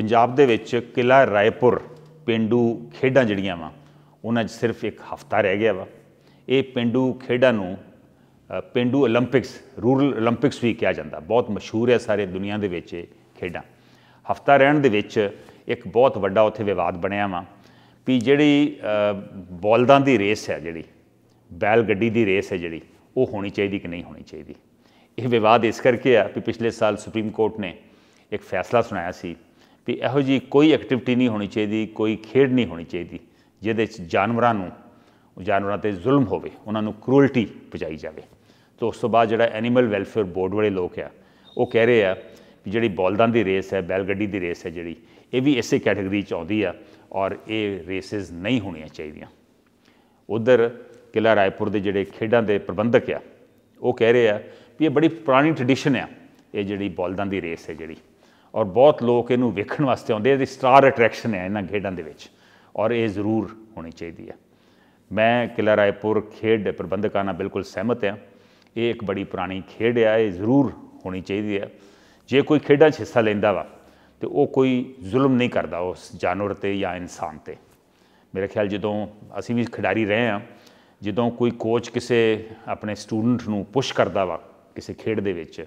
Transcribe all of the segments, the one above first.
ਪੰਜਾਬ ਦੇ ਵਿੱਚ ਕਿਲਾ ਰਾਏਪੁਰ ਪਿੰਡੂ ਖੇਡਾਂ ਜਿਹੜੀਆਂ ਵਾ ਉਹਨਾਂ 'ਚ ਸਿਰਫ ਇੱਕ ਹਫਤਾ ਰਹਿ ਗਿਆ ਵਾ ਇਹ ਪਿੰਡੂ ਖੇਡਾਂ ਨੂੰ ਪਿੰਡੂ 올림픽ਸ ਰੂਰਲ 올림픽ਸ ਵੀ ਕਿਹਾ ਜਾਂਦਾ ਬਹੁਤ ਮਸ਼ਹੂਰ ਹੈ ਸਾਰੇ ਦੁਨੀਆ ਦੇ ਵਿੱਚ ਇਹ ਖੇਡਾਂ ਹਫਤਾ ਰਹਿਣ ਦੇ ਵਿੱਚ ਇੱਕ ਬਹੁਤ ਵੱਡਾ ਉੱਥੇ ਵਿਵਾਦ ਬਣਿਆ ਵਾ ਵੀ ਜਿਹੜੀ ਬੋਲਦਾਂ ਦੀ ਰੇਸ ਹੈ ਜਿਹੜੀ ਬੈਲ ਗੱਡੀ ਦੀ ਰੇਸ ਹੈ ਜਿਹੜੀ ਉਹ ਹੋਣੀ ਚਾਹੀਦੀ ਕਿ ਨਹੀਂ ਹੋਣੀ ਚਾਹੀਦੀ ਇਹ ਵਿਵਾਦ ਇਸ ਕਰਕੇ ਆ ਕਿ ਪਿਛਲੇ ਸਾਲ ਸੁਪਰੀਮ ਕੋਰਟ ਨੇ ਇੱਕ ਫੈਸਲਾ ਸੁਣਾਇਆ ਸੀ ਵੀ ਇਹੋ ਜੀ ਕੋਈ ਐਕਟੀਵਿਟੀ ਨਹੀਂ ਹੋਣੀ ਚਾਹੀਦੀ ਕੋਈ ਖੇਡ ਨਹੀਂ ਹੋਣੀ ਚਾਹੀਦੀ ਜਿਹਦੇ ਵਿੱਚ ਜਾਨਵਰਾਂ ਨੂੰ ਜਾਨਵਰਾਂ ਤੇ ਜ਼ੁਲਮ ਹੋਵੇ ਉਹਨਾਂ ਨੂੰ ਕਰੂਅਲਟੀ ਪਹੁੰਚਾਈ ਜਾਵੇ ਤੋਂ ਉਸ ਤੋਂ ਬਾਅਦ ਜਿਹੜਾ ਐਨੀਮਲ ਵੈਲਫੇਅਰ ਬੋਰਡ ਵਾਲੇ ਲੋਕ ਆ ਉਹ ਕਹਿ ਰਹੇ ਆ ਵੀ ਜਿਹੜੀ ਬੌਲਦਾਂ ਦੀ ਰੇਸ ਹੈ ਬੈਲ ਗੱਡੀ ਦੀ ਰੇਸ ਹੈ ਜਿਹੜੀ ਇਹ ਵੀ ਇਸੇ ਕੈਟਾਗਰੀ ਚ ਆਉਂਦੀ ਆ ਔਰ ਇਹ ਰੇਸਿਸ ਨਹੀਂ ਹੋਣੀਆਂ ਚਾਹੀਦੀਆਂ ਉਧਰ ਕਿਲਾ ਰਾਏਪੁਰ ਦੇ ਜਿਹੜੇ ਖੇਡਾਂ ਦੇ ਪ੍ਰਬੰਧਕ ਆ ਉਹ ਕਹਿ ਰਹੇ ਆ ਵੀ ਇਹ ਬੜੀ ਪੁਰਾਣੀ ਟ੍ਰੈਡੀਸ਼ਨ ਆ ਇਹ ਜਿਹੜੀ ਬੌਲਦਾਂ ਦੀ ਰੇਸ ਹੈ ਜਿਹੜੀ ਔਰ ਬਹੁਤ ਲੋਕ ਇਹਨੂੰ ਵੇਖਣ ਵਾਸਤੇ ਆਉਂਦੇ ਇਹਦੀ ਸਟਾਰ ਅਟਰੈਕਸ਼ਨ ਹੈ ਇਹਨਾਂ ਖੇਡਾਂ ਦੇ ਵਿੱਚ ਔਰ ਇਹ ਜ਼ਰੂਰ ਹੋਣੀ ਚਾਹੀਦੀ ਹੈ ਮੈਂ ਕਿਲਾ ਰਾਏਪੁਰ ਖੇਡ ਪ੍ਰਬੰਧਕਾਂ ਨਾਲ ਬਿਲਕੁਲ ਸਹਿਮਤ ਹਾਂ ਇਹ ਇੱਕ ਬੜੀ ਪੁਰਾਣੀ ਖੇਡ ਹੈ ਇਹ ਜ਼ਰੂਰ ਹੋਣੀ ਚਾਹੀਦੀ ਹੈ ਜੇ ਕੋਈ ਖੇਡਾਂ 'ਚ ਹਿੱਸਾ ਲੈਂਦਾ ਵਾ ਤੇ ਉਹ ਕੋਈ ਜ਼ੁਲਮ ਨਹੀਂ ਕਰਦਾ ਉਸ ਜਾਨਵਰ ਤੇ ਜਾਂ ਇਨਸਾਨ ਤੇ ਮੇਰੇ ਖਿਆਲ ਜਦੋਂ ਅਸੀਂ ਵੀ ਖਿਡਾਰੀ ਰਹੇ ਹਾਂ ਜਦੋਂ ਕੋਈ ਕੋਚ ਕਿਸੇ ਆਪਣੇ ਸਟੂਡੈਂਟ ਨੂੰ ਪੁਸ਼ ਕਰਦਾ ਵਾ ਕਿਸੇ ਖੇਡ ਦੇ ਵਿੱਚ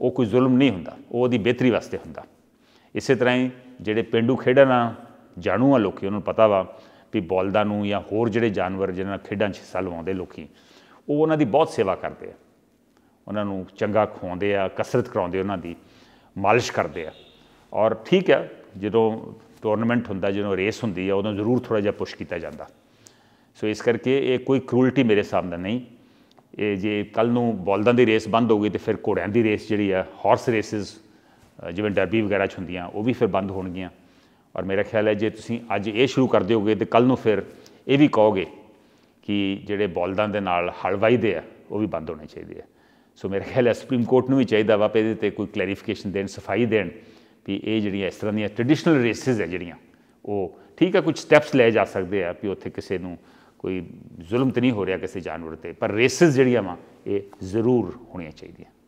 ਉਹ ਕੋਈ ਜ਼ੁਲਮ ਨਹੀਂ ਹੁੰਦਾ ਉਹ ਉਹਦੀ ਬਿਹਤਰੀ ਵਾਸਤੇ ਹੁੰਦਾ ਇਸੇ ਤਰ੍ਹਾਂ ਹੀ ਜਿਹੜੇ ਪਿੰਡੂ ਖੇਡਾਂ ਨਾਲ ਜਾਣੂ ਆ ਲੋਕੀ ਉਹਨਾਂ ਨੂੰ ਪਤਾ ਵਾ ਵੀ ਬੋਲਦਾਂ ਨੂੰ ਜਾਂ ਹੋਰ ਜਿਹੜੇ ਜਾਨਵਰ ਜਿਹਨਾਂ ਨਾਲ ਖੇਡਾਂ 'ਚ ਹਿੱਸਾ ਲਵਾਉਂਦੇ ਲੋਕੀ ਉਹ ਉਹਨਾਂ ਦੀ ਬਹੁਤ ਸੇਵਾ ਕਰਦੇ ਆ ਉਹਨਾਂ ਨੂੰ ਚੰਗਾ ਖਵਾਉਂਦੇ ਆ ਕਸਰਤ ਕਰਾਉਂਦੇ ਉਹਨਾਂ ਦੀ ਮਾਲਿਸ਼ ਕਰਦੇ ਆ ਔਰ ਠੀਕ ਹੈ ਜਦੋਂ ਟੂਰਨਾਮੈਂਟ ਹੁੰਦਾ ਜਦੋਂ ਰੇਸ ਹੁੰਦੀ ਆ ਉਦੋਂ ਜ਼ਰੂਰ ਥੋੜਾ ਜਿਹਾ ਪੁਸ਼ ਕੀਤਾ ਜਾਂਦਾ ਸੋ ਇਸ ਕਰਕੇ ਇਹ ਕੋਈ ਕ੍ਰੂਲਟੀ ਮੇਰੇ ਸਾਹਮਣੇ ਨਹੀਂ ਇਹ ਜੇ ਕੱਲ ਨੂੰ ਬੋਲਦਾਂ ਦੀ ਰੇਸ ਬੰਦ ਹੋ ਗਈ ਤੇ ਫਿਰ ਘੋੜਿਆਂ ਦੀ ਰੇਸ ਜਿਹੜੀ ਆ ਹਾਰਸ ਰੇਸਸ ਜਿਵੇਂ ਡਰਬੀ ਵਗੈਰਾ ਚ ਹੁੰਦੀਆਂ ਉਹ ਵੀ ਫਿਰ ਬੰਦ ਹੋਣਗੀਆਂ ਔਰ ਮੇਰਾ ਖਿਆਲ ਹੈ ਜੇ ਤੁਸੀਂ ਅੱਜ ਇਹ ਸ਼ੁਰੂ ਕਰ ਦਿਓਗੇ ਤੇ ਕੱਲ ਨੂੰ ਫਿਰ ਇਹ ਵੀ ਕਹੋਗੇ ਕਿ ਜਿਹੜੇ ਬੋਲਦਾਂ ਦੇ ਨਾਲ ਹਲਵਾਈ ਦੇ ਆ ਉਹ ਵੀ ਬੰਦ ਹੋਣੇ ਚਾਹੀਦੇ ਆ ਸੋ ਮੇਰੇ ਖਿਆਲ ਹੈ ਸੁਪਰੀਮ ਕੋਰਟ ਨੂੰ ਵੀ ਚਾਹੀਦਾ ਵਾ ਪੇ ਤੇ ਕੋਈ ਕਲੈਰੀਫਿਕੇਸ਼ਨ ਦੇਣ ਸਫਾਈ ਦੇਣ ਵੀ ਇਹ ਜਿਹੜੀਆਂ ਇਸ ਤਰ੍ਹਾਂ ਦੀਆਂ ਟ੍ਰੈਡੀਸ਼ਨਲ ਰੇਸਿਸ ਹੈ ਜਿਹੜੀਆਂ ਉਹ ਠੀਕ ਆ ਕੁਝ ਸਟੈਪਸ ਲਏ ਜਾ ਸਕਦੇ ਆ ਵੀ ਉੱਥੇ ਕਿਸੇ ਨੂੰ ਕੋਈ ਜ਼ੁਲਮ ਤੇ ਨਹੀਂ ਹੋ ਰਿਹਾ ਕਿਸੇ ਜਾਨਵਰ ਤੇ ਪਰ ਰੇਸਿਸ ਜਿਹੜੀਆਂ ਵਾ ਇਹ ਜ਼ਰੂਰ ਹੋਣੀਆਂ ਚਾਹੀਦੀਆਂ